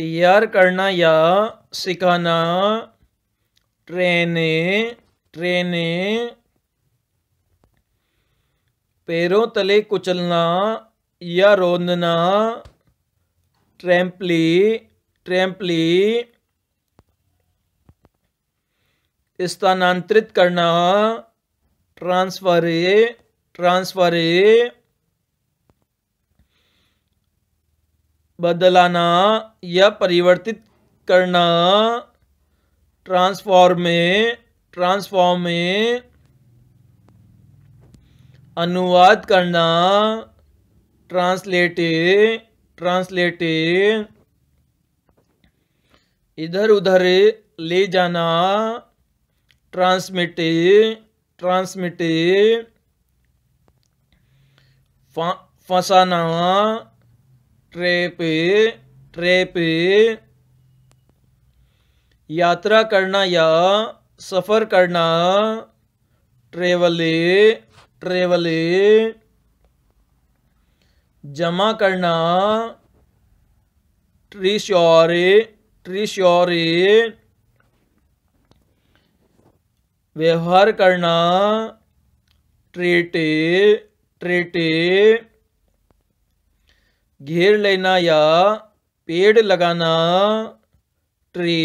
तैयार करना या सिखाना ट्रेने ट्रेने पैरों तले कुचलना या रोंदना ट्रैम्पली ट्रैम्पली स्थानांतरित करना ट्रांसफर ट्रांसफर बदलाना या परिवर्तित करना ट्रांसफॉर्मे ट्रांसफॉर्म में अनुवाद करना ट्रांसलेटे ट्रांसलेटे इधर उधर ले जाना ट्रांसमिटे ट्रांसमिटे फंसाना ट्रेप ट्रेप यात्रा करना या सफ़र करना ट्रेवले ट्रेवले जमा करना ट्रिश्योरे ट्रिश्योरे व्यवहार करना ट्रेटे ट्रेटे घेर लेना या पेड़ लगाना ट्री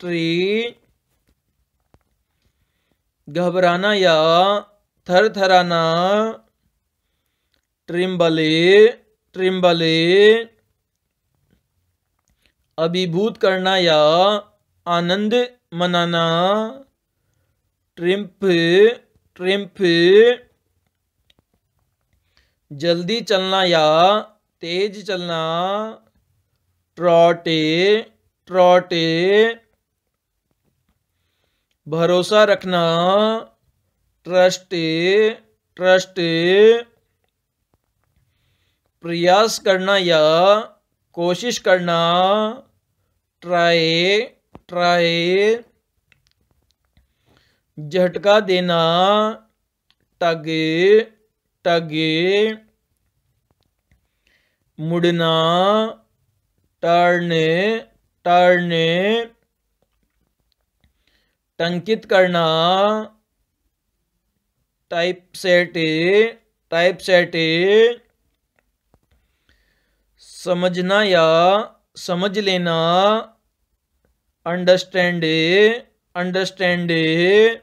ट्री घबराना या थर थराना ट्रिम्बले ट्रिम्बले अभिभूत करना या आनंद मनाना ट्रिम्फ ट्रिम्फ जल्दी चलना या तेज चलना ट्रॉटे ट्रॉटे भरोसा रखना ट्रस्टे ट्रस्टे प्रयास करना या कोशिश करना ट्राए ट्राए झटका देना टगे टगे मुड़ना टरने टरने टंकित करना टाइप सेटे टाइप सेटे समझना या समझ लेना अंडरस्टैंड अंडरस्टैंड